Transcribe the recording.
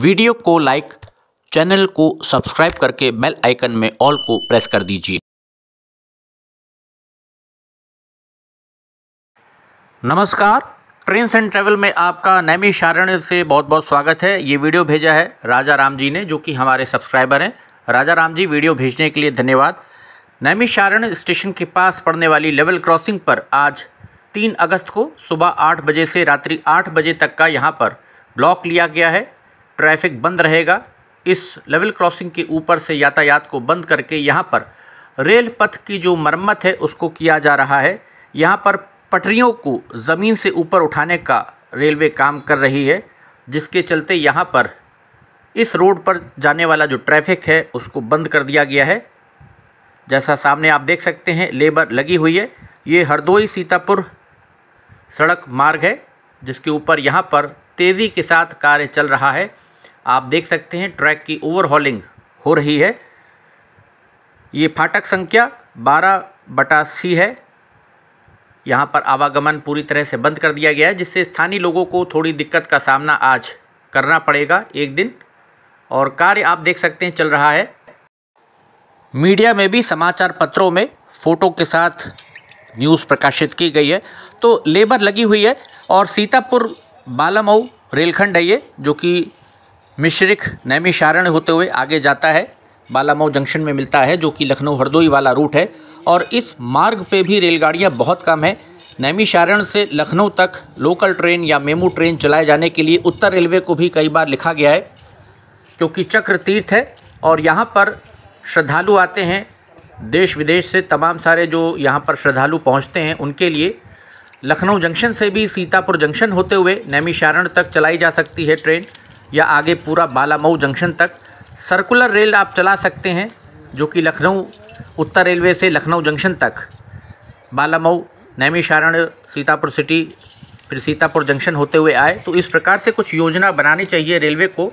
video को like channel को subscribe करके बेल आइकन में ऑल को प्रेस कर दीजिए नमस्कार ट्रेन्स एंड ट्रेवल में आपका नैमी शारण्य से बहुत बहुत स्वागत है ये वीडियो भेजा है राजा राम जी ने जो कि हमारे सब्सक्राइबर हैं राजा राम जी वीडियो भेजने के लिए धन्यवाद नैमी शारण स्टेशन के पास पड़ने वाली लेवल क्रॉसिंग पर आज तीन अगस्त को सुबह आठ बजे से रात्रि आठ बजे तक का यहाँ पर ब्लॉक लिया गया है ट्रैफिक बंद रहेगा इस लेवल क्रॉसिंग के ऊपर से यातायात को बंद करके यहाँ पर रेल पथ की जो मरम्मत है उसको किया जा रहा है यहाँ पर पटरियों को ज़मीन से ऊपर उठाने का रेलवे काम कर रही है जिसके चलते यहाँ पर इस रोड पर जाने वाला जो ट्रैफिक है उसको बंद कर दिया गया है जैसा सामने आप देख सकते हैं लेबर लगी हुई है ये हरदोई सीतापुर सड़क मार्ग है जिसके ऊपर यहाँ पर तेज़ी के साथ कार्य चल रहा है आप देख सकते हैं ट्रैक की ओवरहॉलिंग हो रही है ये फाटक संख्या बारह बटा सी है यहाँ पर आवागमन पूरी तरह से बंद कर दिया गया है जिससे स्थानीय लोगों को थोड़ी दिक्कत का सामना आज करना पड़ेगा एक दिन और कार्य आप देख सकते हैं चल रहा है मीडिया में भी समाचार पत्रों में फ़ोटो के साथ न्यूज़ प्रकाशित की गई है तो लेबर लगी हुई है और सीतापुर बालामऊ रेलखंड है ये जो कि मिश्रिक नैमिषारण होते हुए आगे जाता है बालामऊ जंक्शन में मिलता है जो कि लखनऊ हरदोई वाला रूट है और इस मार्ग पे भी रेलगाड़ियाँ बहुत कम है शारण से लखनऊ तक लोकल ट्रेन या मेमू ट्रेन चलाए जाने के लिए उत्तर रेलवे को भी कई बार लिखा गया है क्योंकि चक्र तीर्थ है और यहाँ पर श्रद्धालु आते हैं देश विदेश से तमाम सारे जो यहाँ पर श्रद्धालु पहुँचते हैं उनके लिए लखनऊ जंक्शन से भी सीतापुर जंक्शन होते हुए नैमिषारण तक चलाई जा सकती है ट्रेन या आगे पूरा बालामऊ जंक्शन तक सर्कुलर रेल आप चला सकते हैं जो कि लखनऊ उत्तर रेलवे से लखनऊ जंक्शन तक बालामऊ शारण सीतापुर सिटी फिर सीतापुर जंक्शन होते हुए आए तो इस प्रकार से कुछ योजना बनानी चाहिए रेलवे को